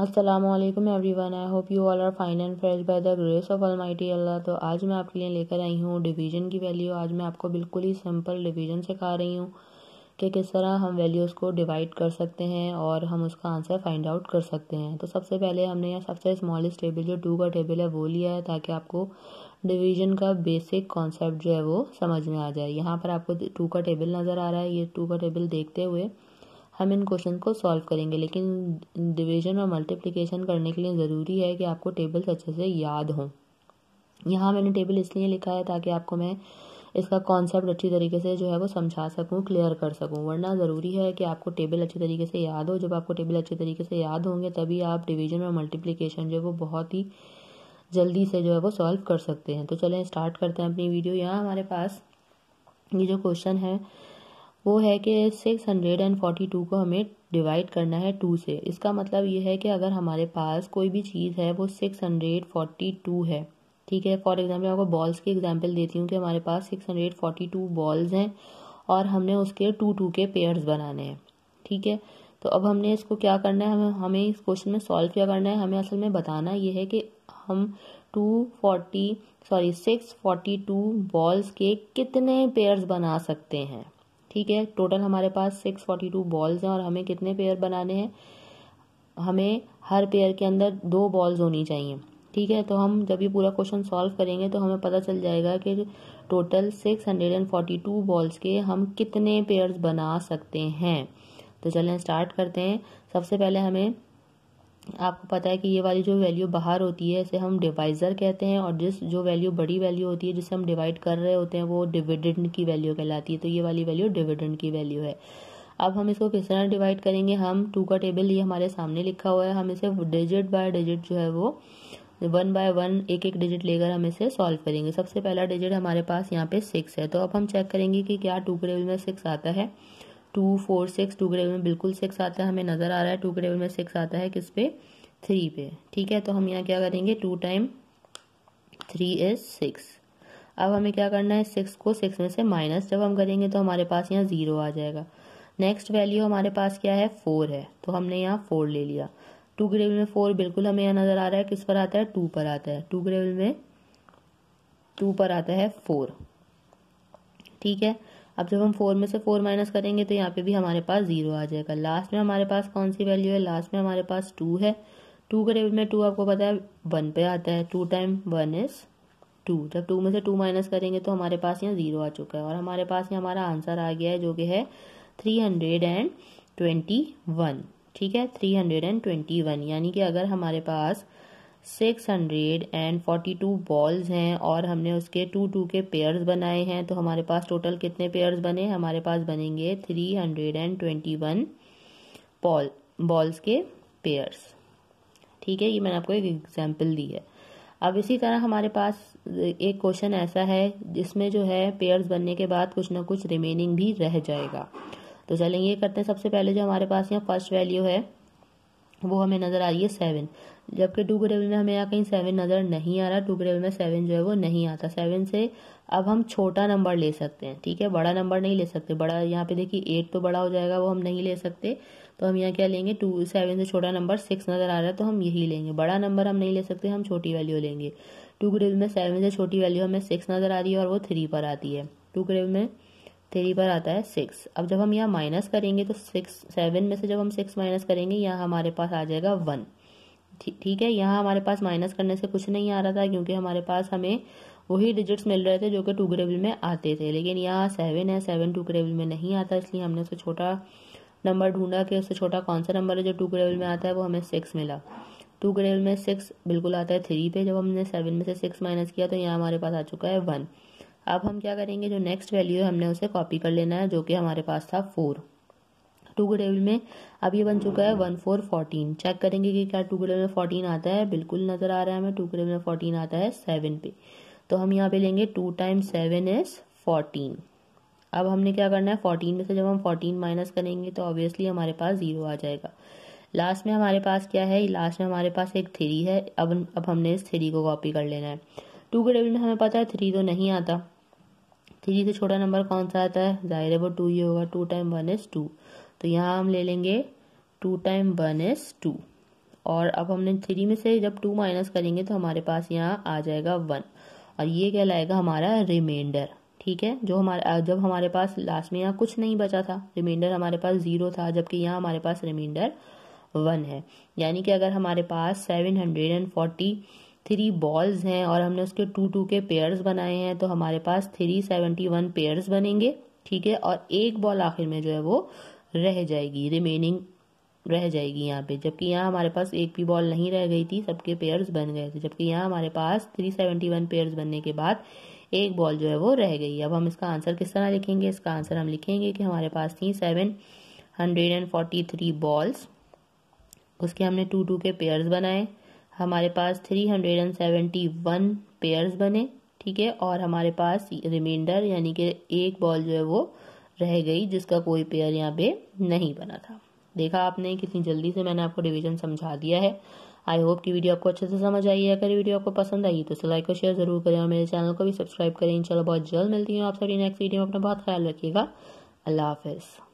Aslam everyone I hope you all are fine and fresh by the grace of mighty अल्लाह तो आज मैं आपके लिए लेकर आई हूँ डिवीजन की वैल्यू आज मैं आपको बिल्कुल ही सिंपल डिवीजन सिखा रही हूँ कि किस तरह हम वैल्यूज़ को डिवाइड कर सकते हैं और हम उसका आंसर फाइंड आउट कर सकते हैं तो सबसे पहले हमने यहाँ सबसे स्मॉलेस्ट टेबल जो टू का टेबल है वो लिया है ताकि आपको डिवीजन का बेसिक कॉन्सेप्ट जो है वो समझ में आ जाए यहाँ पर आपको टू का टेबल नज़र आ रहा है ये टू का टेबल देखते हुए हम इन क्वेश्चन को सॉल्व करेंगे लेकिन डिवीजन और मल्टीप्लिकेशन करने के लिए ज़रूरी है कि आपको टेबल्स अच्छे से याद हों यहाँ मैंने टेबल इसलिए लिखा है ताकि आपको मैं इसका कॉन्सेप्ट अच्छी तरीके से जो है वो समझा सकूँ क्लियर कर सकूँ वरना ज़रूरी है कि आपको टेबल अच्छे तरीके से याद हो जब आपको टेबल अच्छे तरीके से याद होंगे तभी आप डिवीजन और मल्टीप्लिकेशन जो है वो बहुत ही जल्दी से जो है वो सॉल्व कर सकते हैं तो चलें स्टार्ट करते हैं अपनी वीडियो यहाँ हमारे पास ये जो क्वेश्चन है वो है कि six hundred and forty two को हमें डिवाइड करना है टू से इसका मतलब ये है कि अगर हमारे पास कोई भी चीज़ है वो सिक्स हंड्रेड फोर्टी टू है ठीक है फॉर एग्ज़ाम्पल आपको बॉल्स की एग्जाम्पल देती हूँ कि हमारे पास six hundred forty two balls हैं और हमने उसके टू टू के पेयर्स बनाने हैं ठीक है तो अब हमने इसको क्या करना है हमें हमें इस क्वेश्चन में सॉल्व क्या करना है हमें असल में बताना ये है कि हम two forty sorry six forty two balls के कितने पेयर्स बना सकते हैं ठीक है टोटल हमारे पास सिक्स फोर्टी टू बॉल्स हैं और हमें कितने पेयर बनाने हैं हमें हर पेयर के अंदर दो बॉल्स होनी चाहिए ठीक है तो हम जब ये पूरा क्वेश्चन सॉल्व करेंगे तो हमें पता चल जाएगा कि total six hundred and forty two balls के हम कितने पेयर्स बना सकते हैं तो चलें स्टार्ट करते हैं सबसे पहले हमें आपको पता है कि ये वाली जो वैल्यू बाहर होती है इसे हम डिवाइज़र कहते हैं और जिस जो वैल्यू बड़ी वैल्यू होती है जिसे हम डिवाइड कर रहे होते हैं वो डिविडेंड की वैल्यू कहलाती है तो ये वाली वैल्यू डिविडेंड की वैल्यू है अब हम इसको किस तरह डिवाइड करेंगे हम टू का टेबल ये हमारे सामने लिखा हुआ है हम इसे डिजिट बाय डिजिट जो है वो वन बाय वन एक एक डिजिट लेकर हम इसे सॉल्व करेंगे सबसे पहला डिजिट हमारे पास यहाँ पे सिक्स है तो अब हम चेक करेंगे कि क्या टू के टेबल में सिक्स आता है two four six two twelve में बिल्कुल सिक्स आता है हमें नज़र आ रहा है टू ग्रेवल में सिक्स आता है किस पे थ्री पे ठीक है तो हम यहाँ क्या करेंगे two time three is six अब हमें क्या करना है सिक्स को सिक्स में से माइनस जब हम करेंगे तो हमारे पास यहाँ ज़ीरो आ जाएगा नेक्स्ट वैल्यू हमारे पास क्या है फोर है तो हमने यहाँ फोर ले लिया टू ग्रेवल में फोर बिल्कुल हमें यहाँ नज़र आ रहा है किस पर आता है टू पर आता है टू ग्रेवल में टू पर आता है फोर ठीक है अब जब हम फोर में से फोर माइनस करेंगे तो यहाँ पे भी हमारे पास जीरो आ जाएगा लास्ट में हमारे पास कौन सी वैल्यू है लास्ट में हमारे पास टू है टू के टेबल में टू आपको पता है वन पे आता है two time one is two जब टू में से टू माइनस करेंगे तो हमारे पास यहाँ जीरो आ चुका है और हमारे पास यहाँ हमारा आंसर आ गया है जो कि है three hundred and twenty one ठीक है three hundred and twenty one यानी कि अगर हमारे पास six hundred and forty two balls हैं और हमने उसके टू टू के पेयर्स बनाए हैं तो हमारे पास टोटल कितने पेयर्स बने हमारे पास बनेंगे three hundred and twenty one ball balls के पेयर्स ठीक है ये मैंने आपको एक एग्जाम्पल दी है अब इसी तरह हमारे पास एक क्वेश्चन ऐसा है जिसमें जो है पेयर्स बनने के बाद कुछ ना कुछ रिमेनिंग भी रह जाएगा तो चलेंगे ये करते हैं सबसे पहले जो हमारे पास यहाँ फर्स्ट वैल्यू है वो हमें नज़र आ रही है सेवन जबकि टू ग्रेवल में हमें यहाँ कहीं सेवन नज़र नहीं आ रहा टू ग्रेवल में सेवन जो है वो नहीं आता सेवन से अब हम छोटा नंबर ले सकते हैं ठीक है बड़ा नंबर नहीं ले सकते बड़ा यहाँ पे देखिए एट तो बड़ा हो जाएगा वो हम नहीं ले सकते तो हम यहाँ क्या लेंगे टू सेवन से छोटा नंबर सिक्स नज़र आ रहा है तो हम यही लेंगे बड़ा नंबर हम नहीं ले सकते हम छोटी वैल्यू लेंगे टू टेबल में सेवन से छोटी वैल्यू हमें सिक्स नज़र आ रही है और वो थ्री पर आती है टू ग्रेवल में थ्री पर आता है सिक्स अब जब हम यहाँ माइनस करेंगे तो सिक्स सेवन में से जब हम सिक्स माइनस करेंगे यहाँ हमारे पास आ जाएगा वन ठीक है यहाँ हमारे पास माइनस करने से कुछ नहीं आ रहा था क्योंकि हमारे पास हमें वही डिजिट्स मिल रहे थे जो कि टू ग्रेबल में आते थे लेकिन यहाँ सेवन है सेवन टू ग्रेबल में नहीं आता इसलिए हमने उससे छोटा नंबर ढूंढा कि उससे छोटा कौन सा नंबर है जो टू ग्रेबल में आता है वो हमें सिक्स मिला टू ग्रेबल में सिक्स बिल्कुल आता है थ्री पे जब हमने सेवन में से सिक्स माइनस किया तो यहाँ हमारे पास आ चुका है वन अब हम क्या करेंगे जो नेक्स्ट वैल्यू है हमने उसे कॉपी कर लेना है जो कि हमारे पास था फोर टू गुड एविल में अब ये बन चुका है वन फोर फोर्टीन चेक करेंगे कि क्या टू गुड एविल में फोर्टीन आता है बिल्कुल नज़र आ रहा है हमें टू गुड एविल में फोर्टीन आता है सेवन पे तो हम यहाँ पे लेंगे two time seven is fourteen अब हमने क्या करना है फोर्टीन में से जब हम फोर्टीन माइनस करेंगे तो ऑब्वियसली हमारे पास ज़ीरो आ जाएगा लास्ट में हमारे पास क्या है लास्ट में हमारे पास एक थ्री है अब अब हमने इस थ्री को कॉपी कर लेना है टू के टेबल में हमें पता है थ्री तो नहीं आता थ्री से छोटा नंबर कौन सा आता है जाहिर है वो टू ही होगा two time one is two तो यहाँ हम ले लेंगे two time one is two और अब हमने थ्री में से जब टू माइनस करेंगे तो हमारे पास यहाँ आ जाएगा वन और ये कहलाएगा हमारा रिमाइंडर ठीक है जो हमारे जब हमारे पास लास्ट में यहाँ कुछ नहीं बचा था रिमाइंडर हमारे पास ज़ीरो था जबकि यहाँ हमारे पास रिमाइंडर वन है यानी कि अगर हमारे पास seven hundred and forty three balls हैं और हमने उसके टू टू के पेयर्स बनाए हैं तो हमारे पास थ्री सेवेंटी वन पेयर्स बनेंगे ठीक है और एक बॉल आखिर में जो है वो रह जाएगी रिमेनिंग रह जाएगी यहाँ पे जबकि यहाँ हमारे पास एक भी बॉल नहीं रह गई थी सबके पेयर्स बन गए थे जबकि यहाँ हमारे पास 371 पेयर्स बनने के बाद एक बॉल जो है वो रह गई अब हम इसका आंसर किस तरह लिखेंगे इसका आंसर हम लिखेंगे कि हमारे पास थी seven hundred and forty three balls उसके हमने टू टू के पेयर्स बनाए हमारे पास three hundred and seventy one pairs बने ठीक है और हमारे पास रिमाइंडर यानी कि एक बॉल जो है वो रह गई जिसका कोई पेयर यहाँ पे नहीं बना था देखा आपने कितनी जल्दी से मैंने आपको डिवीजन समझा दिया है आई होप कि वीडियो आपको अच्छे से समझ आई है अगर वीडियो आपको पसंद आई तो लाइक और शेयर जरूर करें और मेरे चैनल को भी सब्सक्राइब करें इंशाल्लाह बहुत जल्द मिलती हूँ आप सभी नेक्स्ट वीडियो में अपना बहुत ख्याल रखिएगा अल्लाह हाफिज़